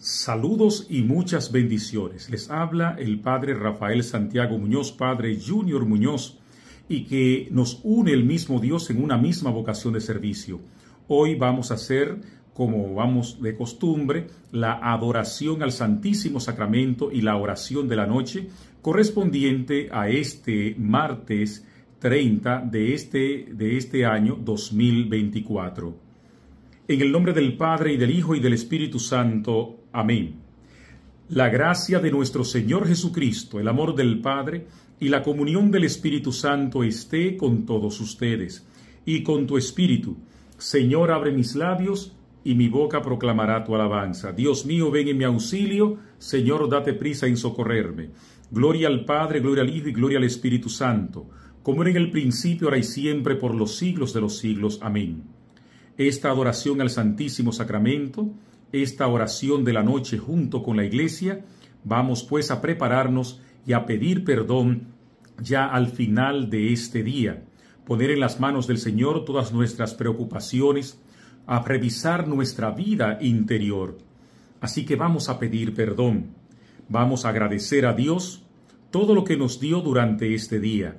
Saludos y muchas bendiciones. Les habla el Padre Rafael Santiago Muñoz, Padre Junior Muñoz, y que nos une el mismo Dios en una misma vocación de servicio. Hoy vamos a hacer, como vamos de costumbre, la adoración al Santísimo Sacramento y la oración de la noche correspondiente a este martes 30 de este, de este año 2024. En el nombre del Padre y del Hijo y del Espíritu Santo. Amén. La gracia de nuestro Señor Jesucristo, el amor del Padre y la comunión del Espíritu Santo esté con todos ustedes y con tu Espíritu. Señor, abre mis labios y mi boca proclamará tu alabanza. Dios mío, ven en mi auxilio. Señor, date prisa en socorrerme. Gloria al Padre, gloria al Hijo y gloria al Espíritu Santo, como era en el principio, ahora y siempre, por los siglos de los siglos. Amén. Esta adoración al Santísimo Sacramento esta oración de la noche junto con la iglesia. Vamos pues a prepararnos y a pedir perdón ya al final de este día, poner en las manos del Señor todas nuestras preocupaciones, a revisar nuestra vida interior. Así que vamos a pedir perdón, vamos a agradecer a Dios todo lo que nos dio durante este día.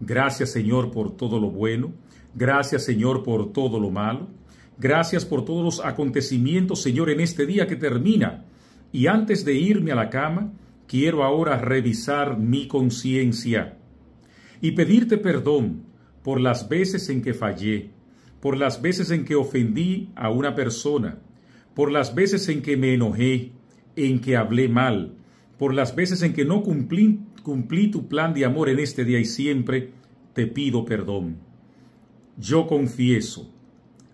Gracias Señor por todo lo bueno, gracias Señor por todo lo malo. Gracias por todos los acontecimientos, Señor, en este día que termina. Y antes de irme a la cama, quiero ahora revisar mi conciencia y pedirte perdón por las veces en que fallé, por las veces en que ofendí a una persona, por las veces en que me enojé, en que hablé mal, por las veces en que no cumplí, cumplí tu plan de amor en este día y siempre, te pido perdón. Yo confieso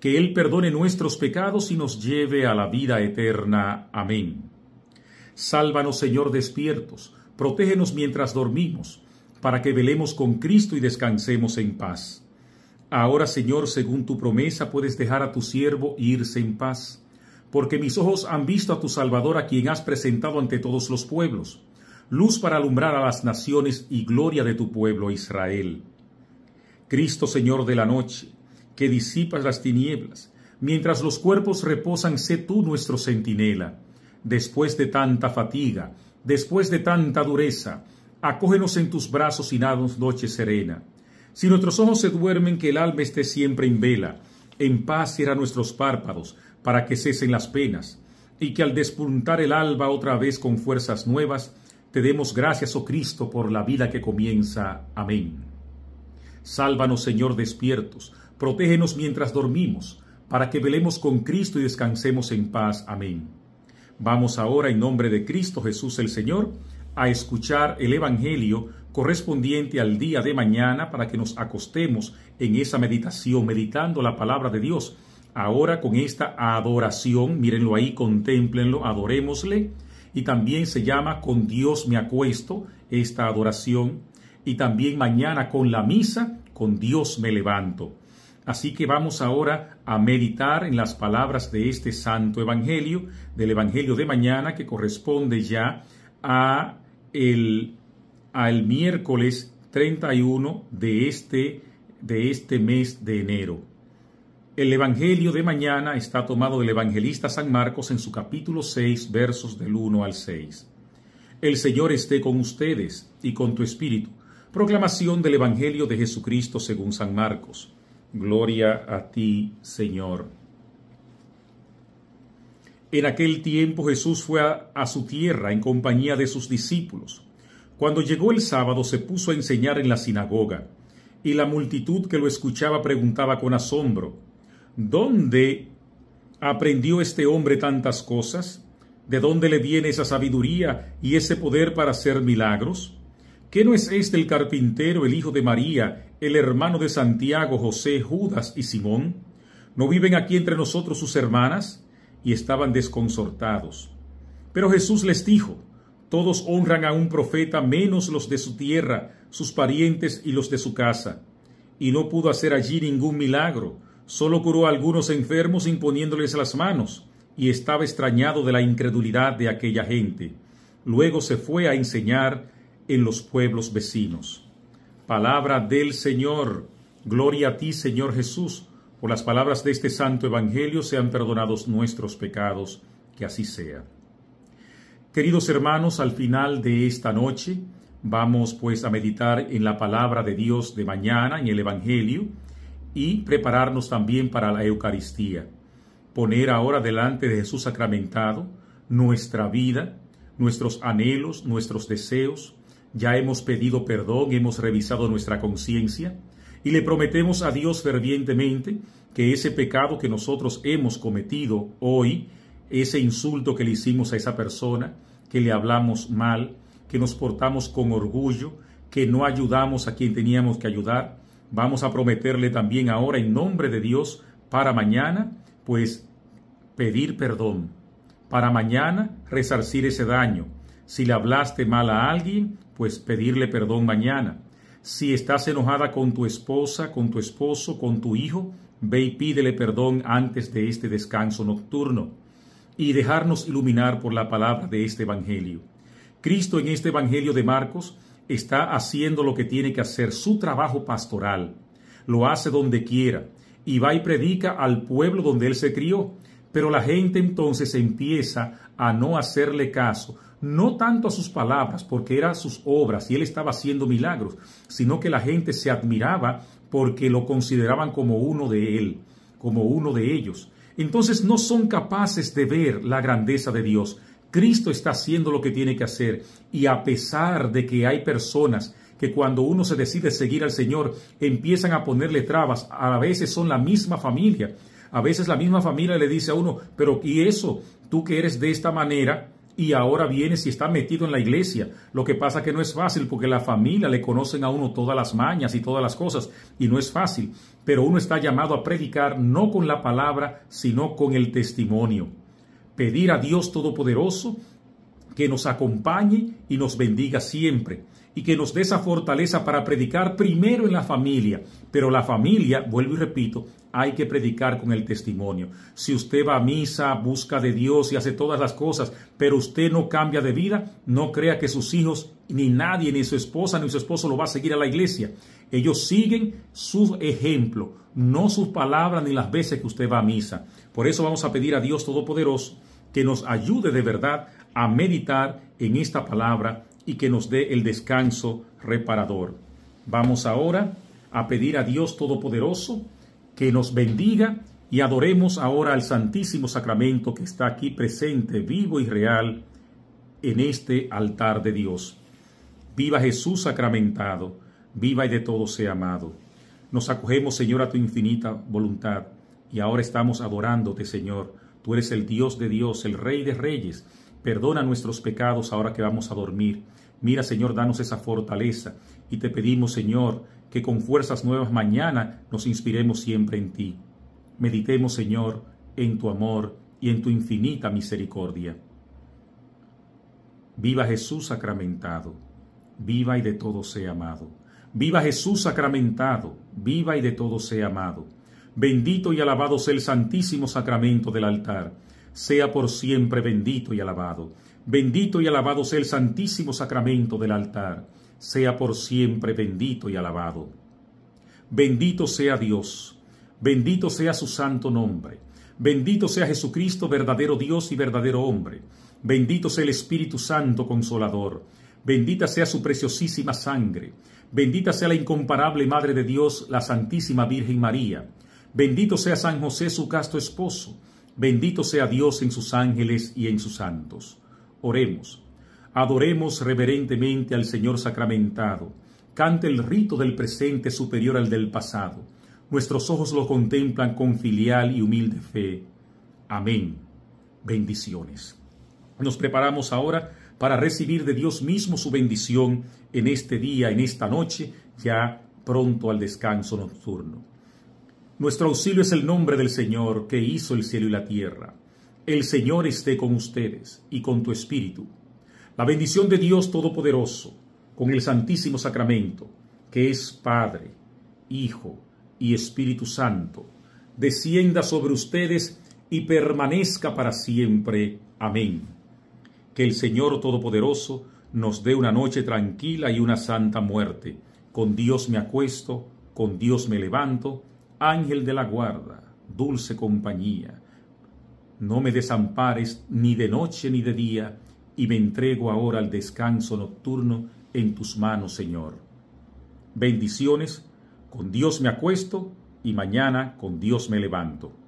que Él perdone nuestros pecados y nos lleve a la vida eterna. Amén. Sálvanos, Señor, despiertos, protégenos mientras dormimos, para que velemos con Cristo y descansemos en paz. Ahora, Señor, según tu promesa, puedes dejar a tu siervo irse en paz, porque mis ojos han visto a tu Salvador, a quien has presentado ante todos los pueblos, luz para alumbrar a las naciones y gloria de tu pueblo Israel. Cristo, Señor de la noche, que disipas las tinieblas. Mientras los cuerpos reposan, sé tú nuestro centinela. Después de tanta fatiga, después de tanta dureza, acógenos en tus brazos y nados noche serena. Si nuestros ojos se duermen, que el alma esté siempre en vela. En paz será nuestros párpados, para que cesen las penas, y que al despuntar el alba otra vez con fuerzas nuevas, te demos gracias, oh Cristo, por la vida que comienza. Amén. Sálvanos, Señor, despiertos, protégenos mientras dormimos, para que velemos con Cristo y descansemos en paz. Amén. Vamos ahora, en nombre de Cristo Jesús el Señor, a escuchar el Evangelio correspondiente al día de mañana para que nos acostemos en esa meditación, meditando la palabra de Dios. Ahora con esta adoración, mírenlo ahí, contemplenlo, adorémosle. Y también se llama Con Dios me acuesto, esta adoración y también mañana con la misa, con Dios me levanto. Así que vamos ahora a meditar en las palabras de este santo evangelio, del evangelio de mañana que corresponde ya a el, al miércoles 31 de este, de este mes de enero. El Evangelio de mañana está tomado del Evangelista San Marcos en su capítulo 6, versos del 1 al 6. El Señor esté con ustedes y con tu espíritu. Proclamación del Evangelio de Jesucristo según San Marcos. Gloria a ti, Señor. En aquel tiempo Jesús fue a, su tierra en compañía de sus discípulos. Cuando llegó el sábado se puso a enseñar en la sinagoga, y la multitud que lo escuchaba preguntaba con asombro, ¿dónde aprendió este hombre tantas cosas? ¿De dónde le viene esa sabiduría y ese poder para hacer milagros? ¿Qué no es este el carpintero, el hijo de María, el hermano de Santiago, José, Judas y Simón? ¿No viven aquí entre nosotros sus hermanas? Y estaban desconsortados. Pero Jesús les dijo, todos honran a un profeta menos los de su tierra, sus parientes y los de su casa. Y no pudo hacer allí ningún milagro, solo curó a algunos enfermos imponiéndoles las manos, y estaba extrañado de la incredulidad de aquella gente. Luego se fue a enseñar en los pueblos vecinos. Palabra del Señor. Gloria a ti, Señor Jesús. Por las palabras de este santo Evangelio sean perdonados nuestros pecados. Que así sea. Queridos hermanos, al final de esta noche vamos pues a meditar en la palabra de Dios de mañana, en el Evangelio, y prepararnos también para la Eucaristía. Poner ahora delante de Jesús sacramentado nuestra vida, nuestros anhelos, nuestros deseos, ya hemos pedido perdón, hemos revisado nuestra conciencia y le prometemos a Dios fervientemente que ese pecado que nosotros hemos cometido hoy, ese insulto que le hicimos a esa persona, que le hablamos mal, que nos portamos con orgullo, que no ayudamos a quien teníamos que ayudar, vamos a prometerle también ahora en nombre de Dios para mañana, pues pedir perdón. Para mañana resarcir ese daño. Si le hablaste mal a alguien, pues pedirle perdón mañana. Si estás enojada con tu esposa, con tu esposo, con tu hijo, ve y pídele perdón antes de este descanso nocturno y dejarnos iluminar por la palabra de este Evangelio. Cristo en este Evangelio de Marcos está haciendo lo que tiene que hacer, su trabajo pastoral. Lo hace donde quiera y va y predica al pueblo donde él se crió pero la gente entonces empieza a no hacerle caso, no tanto a sus palabras, porque eran sus obras y él estaba haciendo milagros, sino que la gente se admiraba porque lo consideraban como uno de él, como uno de ellos. Entonces no son capaces de ver la grandeza de Dios. Cristo está haciendo lo que tiene que hacer y a pesar de que hay personas que cuando uno se decide seguir al Señor empiezan a ponerle trabas, a veces son la misma familia, a veces la misma familia le dice a uno, pero ¿y eso? Tú que eres de esta manera, y ahora vienes y está metido en la iglesia. Lo que pasa que no es fácil porque la familia le conocen a uno todas las mañas y todas las cosas y no es fácil. Pero uno está llamado a predicar no con la palabra, sino con el testimonio. Pedir a Dios Todopoderoso que nos acompañe y nos bendiga siempre y que nos dé esa fortaleza para predicar primero en la familia. Pero la familia, vuelvo y repito, hay que predicar con el testimonio. Si usted va a misa, busca de Dios y hace todas las cosas, pero usted no cambia de vida, no crea que sus hijos, ni nadie, ni su esposa, ni su esposo lo va a seguir a la iglesia. Ellos siguen su ejemplo, no sus palabras ni las veces que usted va a misa. Por eso vamos a pedir a Dios Todopoderoso que nos ayude de verdad a meditar en esta palabra y que nos dé el descanso reparador. Vamos ahora a pedir a Dios Todopoderoso que nos bendiga y adoremos ahora al Santísimo Sacramento que está aquí presente, vivo y real, en este altar de Dios. Viva Jesús sacramentado, viva y de todo sea amado. Nos acogemos, Señor, a tu infinita voluntad, y ahora estamos adorándote, Señor. Tú eres el Dios de Dios, el Rey de Reyes. Perdona nuestros pecados ahora que vamos a dormir. Mira, Señor, danos esa fortaleza. Y te pedimos, Señor, que con fuerzas nuevas mañana nos inspiremos siempre en ti. Meditemos, Señor, en tu amor y en tu infinita misericordia. Viva Jesús sacramentado, viva y de todo sea amado. Viva Jesús sacramentado, viva y de todo sea amado. Bendito y alabado sea el santísimo sacramento del altar, sea por siempre bendito y alabado. Bendito y alabado sea el santísimo sacramento del altar. Sea por siempre bendito y alabado. Bendito sea Dios. Bendito sea su santo nombre. Bendito sea Jesucristo, verdadero Dios y verdadero hombre. Bendito sea el Espíritu Santo Consolador. Bendita sea su preciosísima sangre. Bendita sea la incomparable Madre de Dios, la Santísima Virgen María. Bendito sea San José, su casto esposo. Bendito sea Dios en sus ángeles y en sus santos. Oremos. Adoremos reverentemente al Señor sacramentado. Cante el rito del presente superior al del pasado. Nuestros ojos lo contemplan con filial y humilde fe. Amén. Bendiciones. Nos preparamos ahora para recibir de Dios mismo su bendición en este día, en esta noche, ya pronto al descanso nocturno. Nuestro auxilio es el nombre del Señor que hizo el cielo y la tierra. El Señor esté con ustedes y con tu espíritu. La bendición de Dios Todopoderoso, con el Santísimo Sacramento, que es Padre, Hijo y Espíritu Santo, descienda sobre ustedes y permanezca para siempre. Amén. Que el Señor Todopoderoso nos dé una noche tranquila y una santa muerte. Con Dios me acuesto, con Dios me levanto, ángel de la guarda, dulce compañía no me desampares ni de noche ni de día, y me entrego ahora al descanso nocturno en tus manos, Señor. Bendiciones, con Dios me acuesto y mañana con Dios me levanto.